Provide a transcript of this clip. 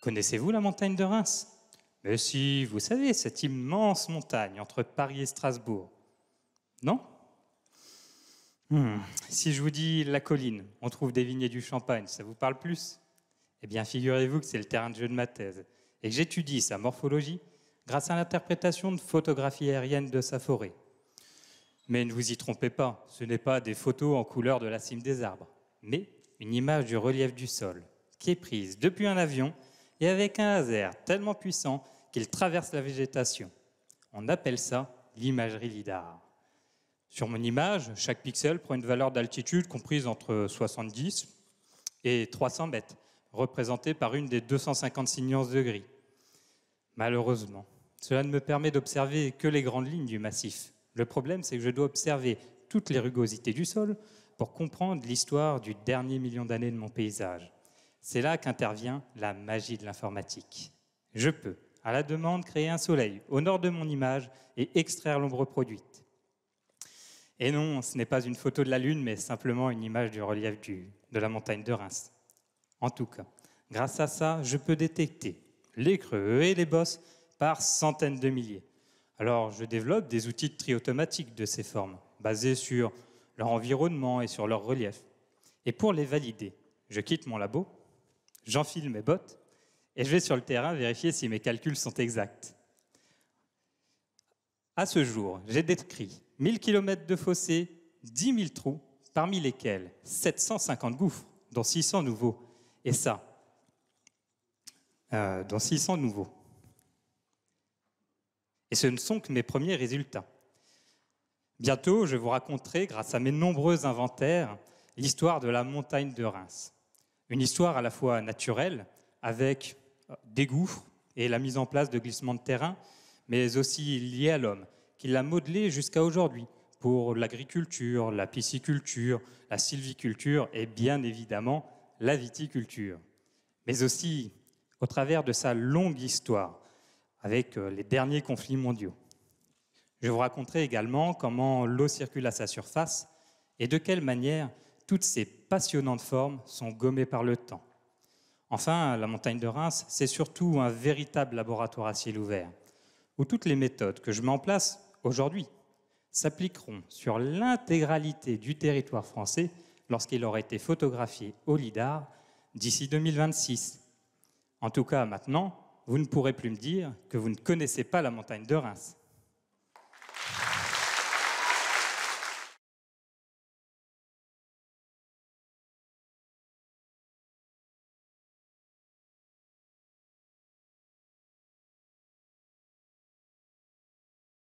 Connaissez-vous la montagne de Reims Mais si, vous savez, cette immense montagne entre Paris et Strasbourg. Non hmm. Si je vous dis la colline, on trouve des vignes du champagne, ça vous parle plus Eh bien, figurez-vous que c'est le terrain de jeu de ma thèse et que j'étudie sa morphologie grâce à l'interprétation de photographies aériennes de sa forêt. Mais ne vous y trompez pas, ce n'est pas des photos en couleur de la cime des arbres, mais une image du relief du sol, qui est prise depuis un avion et avec un laser tellement puissant qu'il traverse la végétation. On appelle ça l'imagerie LIDAR. Sur mon image, chaque pixel prend une valeur d'altitude comprise entre 70 et 300 mètres, représentée par une des 256 nuances de gris. Malheureusement, cela ne me permet d'observer que les grandes lignes du massif. Le problème, c'est que je dois observer toutes les rugosités du sol pour comprendre l'histoire du dernier million d'années de mon paysage. C'est là qu'intervient la magie de l'informatique. Je peux, à la demande, créer un soleil au nord de mon image et extraire l'ombre produite. Et non, ce n'est pas une photo de la Lune, mais simplement une image du relief de la montagne de Reims. En tout cas, grâce à ça, je peux détecter les creux et les bosses par centaines de milliers. Alors, je développe des outils de tri automatique de ces formes, basés sur leur environnement et sur leur relief. Et pour les valider, je quitte mon labo J'enfile mes bottes et je vais sur le terrain vérifier si mes calculs sont exacts. À ce jour, j'ai décrit 1000 km de fossés, 10 000 trous, parmi lesquels 750 gouffres, dont 600 nouveaux. Et ça, euh, dont 600 nouveaux. Et ce ne sont que mes premiers résultats. Bientôt, je vous raconterai, grâce à mes nombreux inventaires, l'histoire de la montagne de Reims. Une histoire à la fois naturelle, avec euh, des gouffres et la mise en place de glissements de terrain, mais aussi liée à l'homme, qui l'a modelée jusqu'à aujourd'hui pour l'agriculture, la pisciculture, la sylviculture et bien évidemment la viticulture. Mais aussi au travers de sa longue histoire avec euh, les derniers conflits mondiaux. Je vous raconterai également comment l'eau circule à sa surface et de quelle manière toutes ces passionnantes formes sont gommées par le temps. Enfin, la montagne de Reims, c'est surtout un véritable laboratoire à ciel ouvert, où toutes les méthodes que je mets en place aujourd'hui s'appliqueront sur l'intégralité du territoire français lorsqu'il aura été photographié au LIDAR d'ici 2026. En tout cas, maintenant, vous ne pourrez plus me dire que vous ne connaissez pas la montagne de Reims.